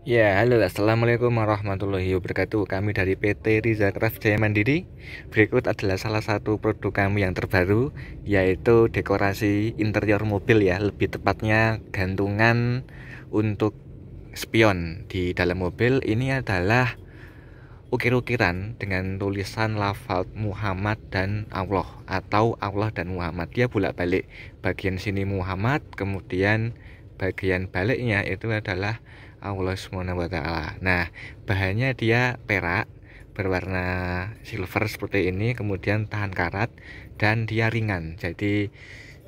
Ya, halo assalamualaikum warahmatullahi wabarakatuh Kami dari PT Riza Craft Jaya Mandiri Berikut adalah salah satu produk kami yang terbaru Yaitu dekorasi interior mobil ya Lebih tepatnya gantungan untuk spion di dalam mobil Ini adalah ukir-ukiran dengan tulisan lafal Muhammad dan Allah Atau Allah dan Muhammad Dia bolak-balik bagian sini Muhammad kemudian bagian baliknya itu adalah Allah Subhanahu wa taala. Nah, bahannya dia perak berwarna silver seperti ini, kemudian tahan karat dan dia ringan. Jadi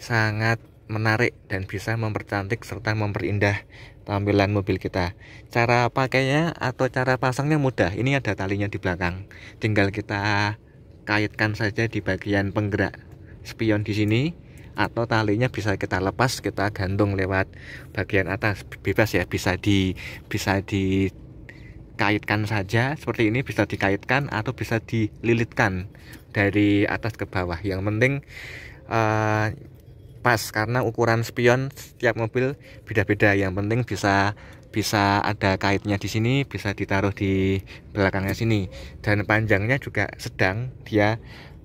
sangat menarik dan bisa mempercantik serta memperindah tampilan mobil kita. Cara pakainya atau cara pasangnya mudah. Ini ada talinya di belakang. Tinggal kita kaitkan saja di bagian penggerak spion di sini atau talinya bisa kita lepas kita gantung lewat bagian atas bebas ya bisa di bisa di saja seperti ini bisa dikaitkan atau bisa dililitkan dari atas ke bawah yang penting uh, pas karena ukuran spion setiap mobil beda-beda yang penting bisa bisa ada kaitnya di sini bisa ditaruh di belakangnya sini dan panjangnya juga sedang dia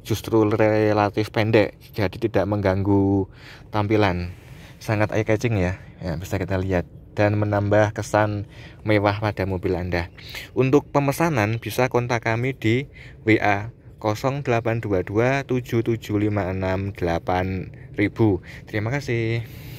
justru relatif pendek jadi tidak mengganggu tampilan sangat eye catching ya, ya bisa kita lihat dan menambah kesan mewah pada mobil Anda. Untuk pemesanan bisa kontak kami di WA 0822 7756 8000. Terima kasih.